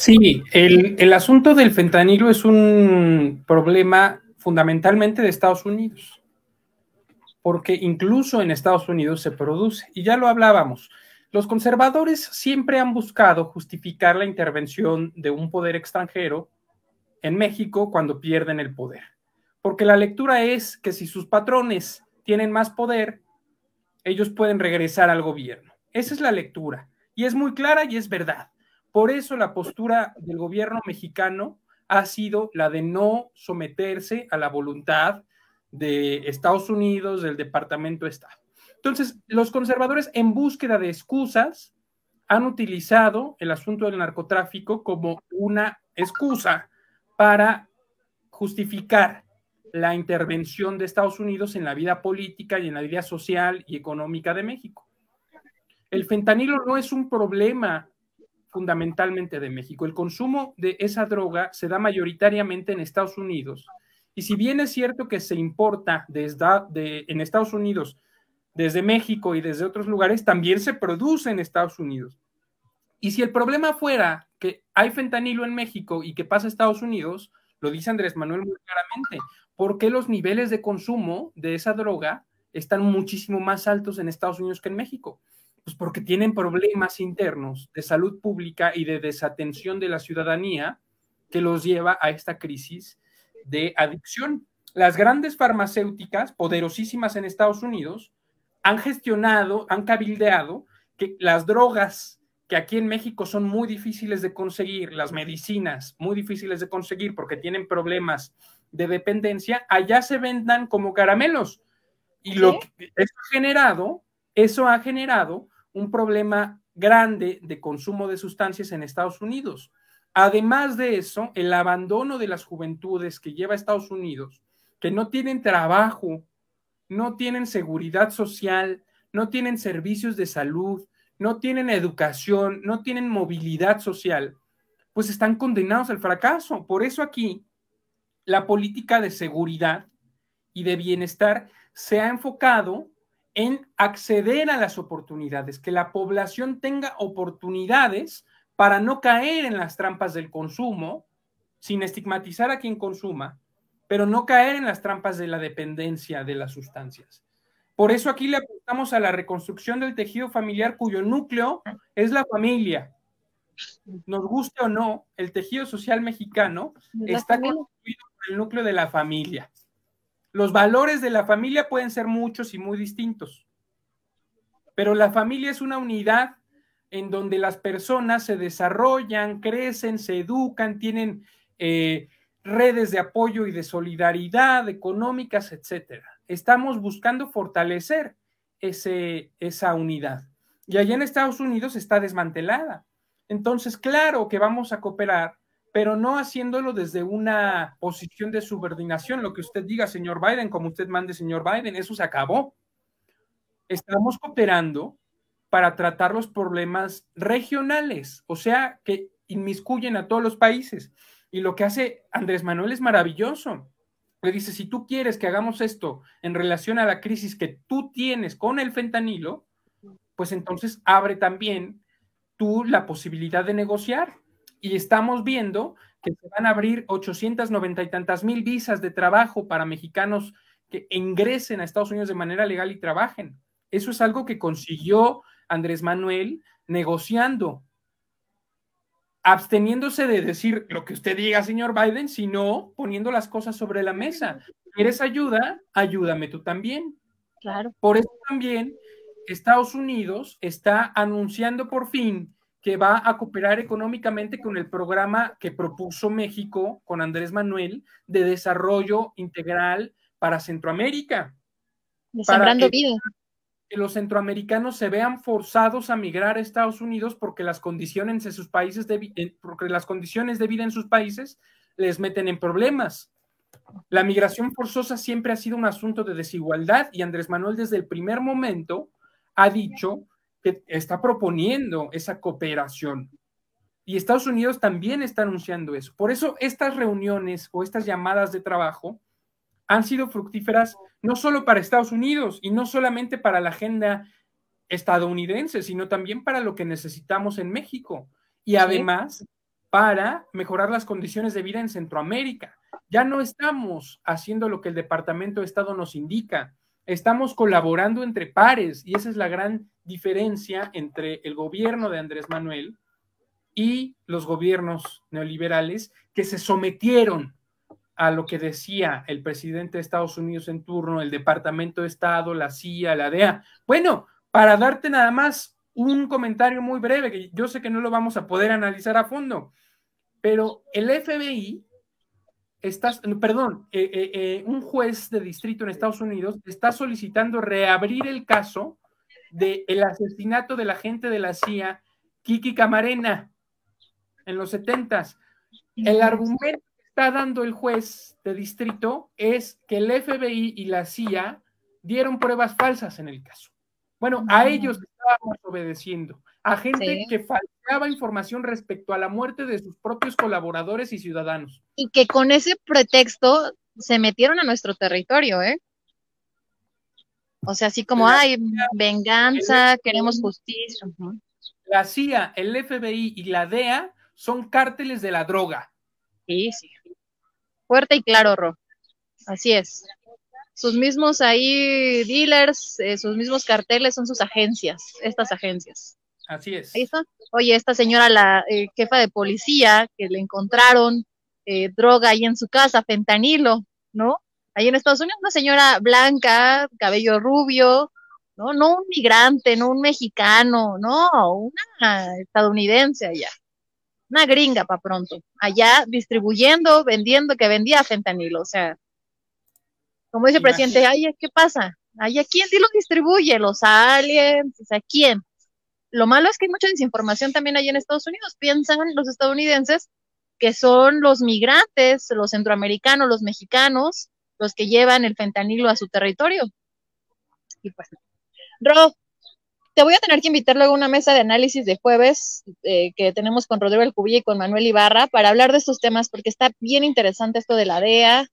Sí, el, asunto del fentanilo es un problema fundamentalmente de Estados Unidos, porque incluso en Estados Unidos se produce, y ya lo hablábamos, los conservadores siempre han buscado justificar la intervención de un poder extranjero en México cuando pierden el poder, porque la lectura es que si sus patrones tienen más poder, ellos pueden regresar al gobierno. Esa es la lectura, y es muy clara y es verdad. Por eso la postura del gobierno mexicano ha sido la de no someterse a la voluntad de Estados Unidos, del Departamento de Estado. Entonces, los conservadores en búsqueda de excusas han utilizado el asunto del narcotráfico como una excusa para justificar la intervención de Estados Unidos en la vida política y en la vida social y económica de México. El fentanilo no es un problema fundamentalmente de México. El consumo de esa droga se da mayoritariamente en Estados Unidos. Y si bien es cierto que se importa desde, en Estados Unidos, desde México y desde otros lugares, también se produce en Estados Unidos. Y si el problema fuera que hay fentanilo en México y que pasa a Estados Unidos, lo dice Andrés Manuel muy claramente, porque los niveles de consumo de esa droga están muchísimo más altos en Estados Unidos que en México? Pues, porque tienen problemas internos de salud pública y de desatención de la ciudadanía que los lleva a esta crisis de adicción. Las grandes farmacéuticas, poderosísimas en Estados Unidos, han gestionado, han cabildeado que las drogas que aquí en México son muy difíciles de conseguir, las medicinas muy difíciles de conseguir porque tienen problemas de dependencia, allá se vendan como caramelos. Y lo que eso ha generado, eso ha generado un problema grande de consumo de sustancias en Estados Unidos. Además de eso, el abandono de las juventudes que lleva a Estados Unidos, que no tienen trabajo, no tienen seguridad social, no tienen servicios de salud, no tienen educación, no tienen movilidad social, pues están condenados al fracaso. Por eso aquí la política de seguridad y de bienestar se ha enfocado en acceder a las oportunidades, que la población tenga oportunidades para no caer en las trampas del consumo, sin estigmatizar a quien consuma, pero no caer en las trampas de la dependencia de las sustancias. Por eso aquí le apuntamos a la reconstrucción del tejido familiar cuyo núcleo es la familia. Nos guste o no, el tejido social mexicano está construido por el núcleo de la familia los valores de la familia pueden ser muchos y muy distintos, pero la familia es una unidad en donde las personas se desarrollan, crecen, se educan, tienen eh, redes de apoyo y de solidaridad económicas, etcétera. Estamos buscando fortalecer ese, esa unidad. Y allá en Estados Unidos está desmantelada. Entonces, claro que vamos a cooperar pero no haciéndolo desde una posición de subordinación. Lo que usted diga, señor Biden, como usted mande, señor Biden, eso se acabó. Estamos cooperando para tratar los problemas regionales, o sea, que inmiscuyen a todos los países. Y lo que hace Andrés Manuel es maravilloso. Le dice, si tú quieres que hagamos esto en relación a la crisis que tú tienes con el fentanilo, pues entonces abre también tú la posibilidad de negociar y estamos viendo que se van a abrir 890 y tantas mil visas de trabajo para mexicanos que ingresen a Estados Unidos de manera legal y trabajen. Eso es algo que consiguió Andrés Manuel negociando, absteniéndose de decir lo que usted diga, señor Biden, sino poniendo las cosas sobre la mesa. ¿Quieres ayuda? Ayúdame tú también. Claro. Por eso también Estados Unidos está anunciando por fin que va a cooperar económicamente con el programa que propuso México con Andrés Manuel de desarrollo integral para Centroamérica. Que los centroamericanos se vean forzados a migrar a Estados Unidos porque las condiciones de sus países de, porque las condiciones de vida en sus países les meten en problemas. La migración forzosa siempre ha sido un asunto de desigualdad y Andrés Manuel desde el primer momento ha dicho que está proponiendo esa cooperación. Y Estados Unidos también está anunciando eso. Por eso estas reuniones o estas llamadas de trabajo han sido fructíferas no solo para Estados Unidos y no solamente para la agenda estadounidense, sino también para lo que necesitamos en México y además para mejorar las condiciones de vida en Centroamérica. Ya no estamos haciendo lo que el Departamento de Estado nos indica, Estamos colaborando entre pares y esa es la gran diferencia entre el gobierno de Andrés Manuel y los gobiernos neoliberales que se sometieron a lo que decía el presidente de Estados Unidos en turno, el Departamento de Estado, la CIA, la DEA. Bueno, para darte nada más un comentario muy breve, que yo sé que no lo vamos a poder analizar a fondo, pero el FBI estás, perdón, eh, eh, eh, un juez de distrito en Estados Unidos está solicitando reabrir el caso del el asesinato de la gente de la CIA, Kiki Camarena, en los setentas. El argumento que está dando el juez de distrito es que el FBI y la CIA dieron pruebas falsas en el caso. Bueno, a ellos estábamos obedeciendo, a gente que falta información respecto a la muerte de sus propios colaboradores y ciudadanos. Y que con ese pretexto se metieron a nuestro territorio, ¿eh? O sea, así como, hay venganza, queremos justicia. La CIA, el FBI y la DEA son cárteles de la droga. Sí, sí. Fuerte y claro, Ro. Así es. Sus mismos ahí dealers, eh, sus mismos carteles son sus agencias, estas agencias. Así es. Oye, esta señora, la eh, jefa de policía, que le encontraron eh, droga ahí en su casa, fentanilo, ¿no? Ahí en Estados Unidos, una señora blanca, cabello rubio, ¿no? No un migrante, no un mexicano, no, una estadounidense allá. Una gringa para pronto. Allá distribuyendo, vendiendo, que vendía fentanilo. O sea, como dice el presidente, ay, ¿qué pasa? Ay, ¿a quién sí lo distribuye? ¿Los aliens? ¿A quién? Lo malo es que hay mucha desinformación también allí en Estados Unidos. Piensan los estadounidenses que son los migrantes, los centroamericanos, los mexicanos, los que llevan el fentanilo a su territorio. Y pues, te voy a tener que invitar luego a una mesa de análisis de jueves eh, que tenemos con Rodrigo Alcubilla y con Manuel Ibarra para hablar de estos temas porque está bien interesante esto de la DEA.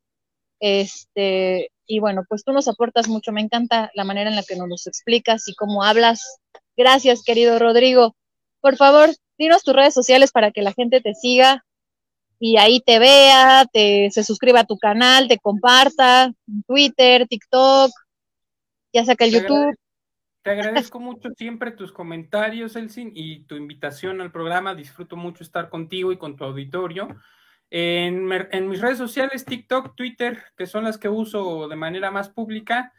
Este, y bueno, pues tú nos aportas mucho, me encanta la manera en la que nos los explicas y cómo hablas Gracias, querido Rodrigo. Por favor, dinos tus redes sociales para que la gente te siga y ahí te vea, te, se suscriba a tu canal, te comparta, Twitter, TikTok, ya que el YouTube. te agradezco mucho siempre tus comentarios, Elsin, y tu invitación al programa. Disfruto mucho estar contigo y con tu auditorio. En, en mis redes sociales, TikTok, Twitter, que son las que uso de manera más pública,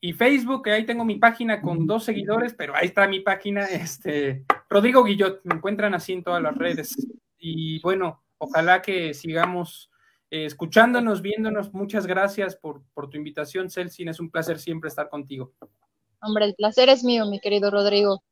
y Facebook, ahí tengo mi página con dos seguidores, pero ahí está mi página, este, Rodrigo Guillot, me encuentran así en todas las redes. Y bueno, ojalá que sigamos eh, escuchándonos, viéndonos. Muchas gracias por, por tu invitación, Celsin, es un placer siempre estar contigo. Hombre, el placer es mío, mi querido Rodrigo.